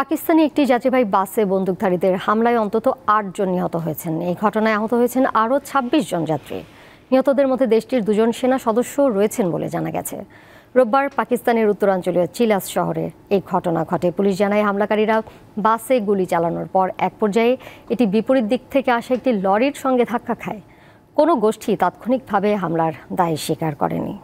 পাকিস্তানি একটি যাত্রীবাহী বাসে বন্দুকধারীদের হামলায় অন্তত আটজন নিহত হয়েছেন এই ঘটনায় আহত হয়েছেন আরও ২৬ জন যাত্রী নিহতদের মধ্যে দেশটির দুজন সেনা সদস্য রয়েছেন বলে জানা গেছে রোববার পাকিস্তানের উত্তরাঞ্চলীয় চিলাস শহরে এই ঘটনা ঘটে পুলিশ জানায় হামলাকারীরা বাসে গুলি চালানোর পর এক পর্যায়ে এটি বিপরীত দিক থেকে আসা একটি লরির সঙ্গে ধাক্কা খায় কোনো গোষ্ঠী তাৎক্ষণিকভাবে হামলার দায় স্বীকার করেনি